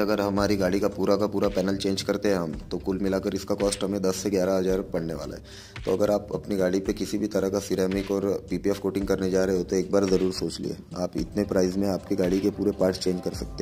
अगर हमारी गाड़ी का पूरा का पूरा पैनल चेंज करते हैं हम तो कुल मिलाकर इसका कॉस्ट हमें दस से ग्यारह हज़ार पड़ने वाला है तो अगर आप अपनी गाड़ी पे किसी भी तरह का सिरेमिक और पीपीएफ कोटिंग करने जा रहे हो तो एक बार ज़रूर सोच लिए आप इतने प्राइस में आपकी गाड़ी के पूरे पार्ट्स चेंज कर सकते हैं